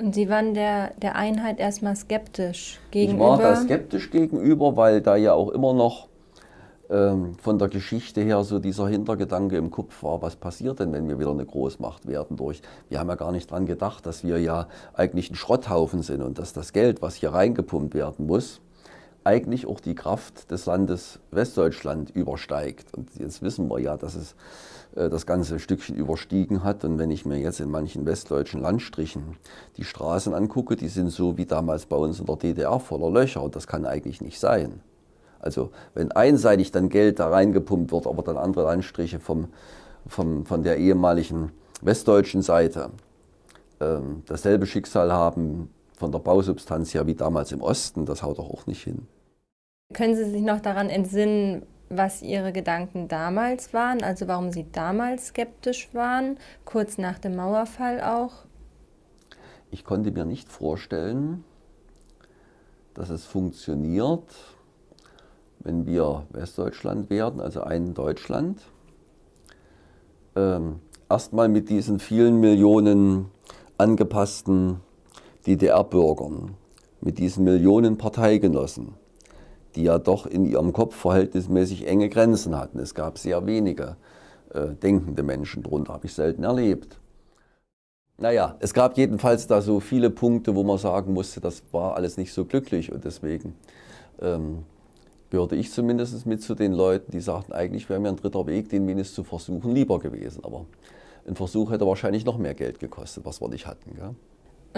Und Sie waren der, der Einheit erstmal skeptisch gegenüber? Ich war da skeptisch gegenüber, weil da ja auch immer noch ähm, von der Geschichte her so dieser Hintergedanke im Kopf war, was passiert denn, wenn wir wieder eine Großmacht werden durch? Wir haben ja gar nicht daran gedacht, dass wir ja eigentlich ein Schrotthaufen sind und dass das Geld, was hier reingepumpt werden muss, eigentlich auch die Kraft des Landes Westdeutschland übersteigt. Und jetzt wissen wir ja, dass es äh, das ganze Stückchen überstiegen hat. Und wenn ich mir jetzt in manchen westdeutschen Landstrichen die Straßen angucke, die sind so wie damals bei uns in der DDR voller Löcher. Und das kann eigentlich nicht sein. Also wenn einseitig dann Geld da reingepumpt wird, aber dann andere Landstriche vom, vom, von der ehemaligen westdeutschen Seite ähm, dasselbe Schicksal haben von der Bausubstanz her wie damals im Osten, das haut doch auch nicht hin. Können Sie sich noch daran entsinnen, was Ihre Gedanken damals waren, also warum Sie damals skeptisch waren, kurz nach dem Mauerfall auch? Ich konnte mir nicht vorstellen, dass es funktioniert, wenn wir Westdeutschland werden, also ein Deutschland. Ähm, Erstmal mit diesen vielen Millionen angepassten DDR-Bürgern, mit diesen Millionen Parteigenossen die ja doch in ihrem Kopf verhältnismäßig enge Grenzen hatten. Es gab sehr wenige äh, denkende Menschen drunter, habe ich selten erlebt. Naja, es gab jedenfalls da so viele Punkte, wo man sagen musste, das war alles nicht so glücklich und deswegen ähm, gehörte ich zumindest mit zu den Leuten, die sagten, eigentlich wäre mir ein dritter Weg, den wenigstens zu versuchen, lieber gewesen. Aber ein Versuch hätte wahrscheinlich noch mehr Geld gekostet, was wir nicht hatten. Gell?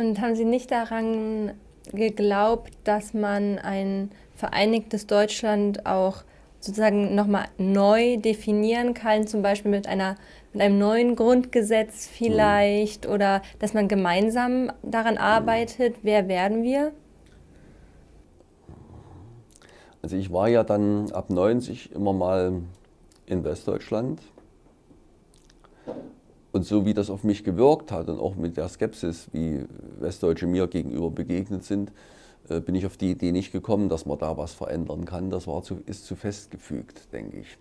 Und haben Sie nicht daran geglaubt, dass man ein vereinigtes Deutschland auch sozusagen nochmal neu definieren kann, zum Beispiel mit, einer, mit einem neuen Grundgesetz vielleicht mhm. oder dass man gemeinsam daran arbeitet, wer werden wir? Also ich war ja dann ab 90 immer mal in Westdeutschland und so wie das auf mich gewirkt hat und auch mit der Skepsis, wie Westdeutsche mir gegenüber begegnet sind, äh, bin ich auf die Idee nicht gekommen, dass man da was verändern kann. Das war zu, ist zu festgefügt, denke ich.